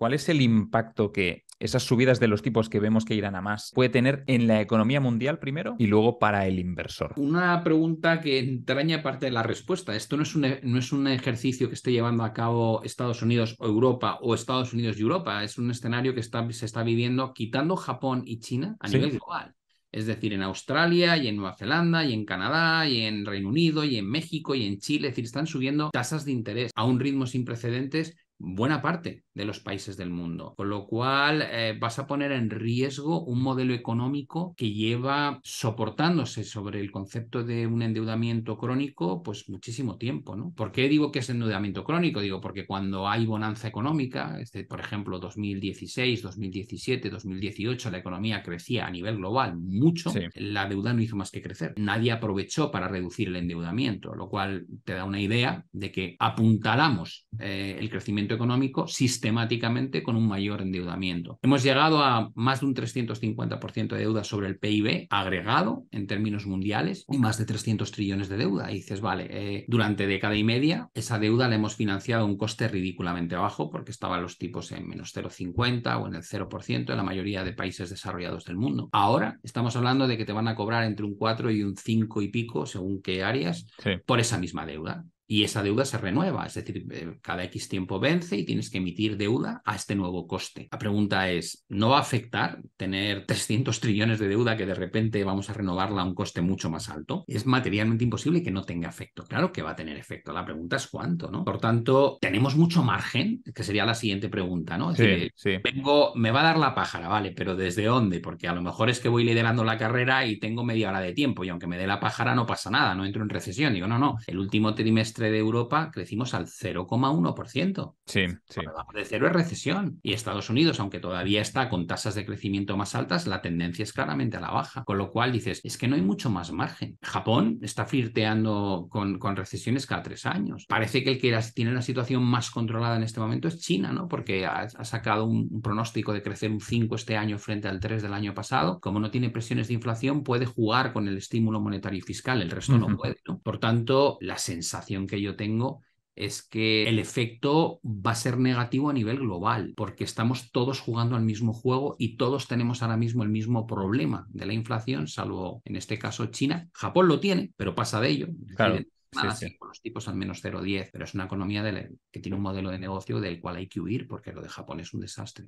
¿Cuál es el impacto que esas subidas de los tipos que vemos que irán a más puede tener en la economía mundial primero y luego para el inversor? Una pregunta que entraña parte de la respuesta. Esto no es un, e, no es un ejercicio que esté llevando a cabo Estados Unidos o Europa o Estados Unidos y Europa. Es un escenario que se está viviendo quitando Japón y China a nivel global. Es decir, en Australia y en Nueva Zelanda y en Canadá y en Reino Unido y en México y en Chile. Es decir, están subiendo tasas de interés a un ritmo sin precedentes buena parte de los países del mundo, con lo cual eh, vas a poner en riesgo un modelo económico que lleva soportándose sobre el concepto de un endeudamiento crónico pues muchísimo tiempo, ¿no? ¿Por qué digo que es endeudamiento crónico? Digo, porque cuando hay bonanza económica, este, por ejemplo, 2016, 2017, 2018, la economía crecía a nivel global mucho, la deuda no hizo más que crecer. Nadie aprovechó para reducir el endeudamiento, lo cual te da una idea de que apuntalamos eh, el crecimiento económico sistemáticamente con un mayor endeudamiento. Hemos llegado a más de un 350% de deuda sobre el PIB agregado en términos mundiales y más de 300 trillones de deuda. Y dices, vale, eh, durante década y media esa deuda la hemos financiado a un coste ridículamente bajo porque estaban los tipos en menos 0,50 o en el 0% en la mayoría de países desarrollados del mundo. Ahora estamos hablando de que te van a cobrar entre un 4 y un 5 y pico, según qué áreas, por esa misma deuda y esa deuda se renueva, es decir, eh, cada X tiempo vence y tienes que emitir deuda a este nuevo coste. La pregunta es, ¿no va a afectar tener 300 trillones de deuda que de repente vamos a renovarla a un coste mucho más alto? Es materialmente imposible que no tenga efecto. Claro que va a tener efecto, la pregunta es cuánto, ¿no? Por tanto, tenemos mucho margen, que sería la siguiente pregunta, ¿no? Es me va a dar la pájara, vale, pero ¿desde dónde? Porque a lo mejor es que voy liderando la carrera y tengo media hora de tiempo y aunque me dé la pájara no pasa nada, no entro en recesión. Digo, no, no, el último trimestre de Europa crecimos al 0,1%. Sí, sí. de cero es recesión. Y Estados Unidos, aunque todavía está con tasas de crecimiento más altas, la tendencia es claramente a la baja. Con lo cual dices, es que no hay mucho más margen. Japón está flirteando con, recesiones cada tres años. Parece que el que tiene la situación más controlada en este momento es China, ¿no? Porque ha, sacado un, pronóstico de crecer un 5 este año frente al 3 del año pasado. Como no tiene presiones de inflación, puede jugar con el estímulo monetario y fiscal. El resto no puede, ¿no? Por tanto, la sensación que yo tengo es que el efecto va a ser negativo a nivel global, porque estamos todos jugando al mismo juego y todos tenemos ahora mismo el mismo problema de la inflación, salvo en este caso China. Japón lo tiene, pero pasa de ello. Claro. los tipos al menos 0,10, pero es una economía que tiene un modelo de negocio del cual hay que huir porque lo de Japón es un desastre.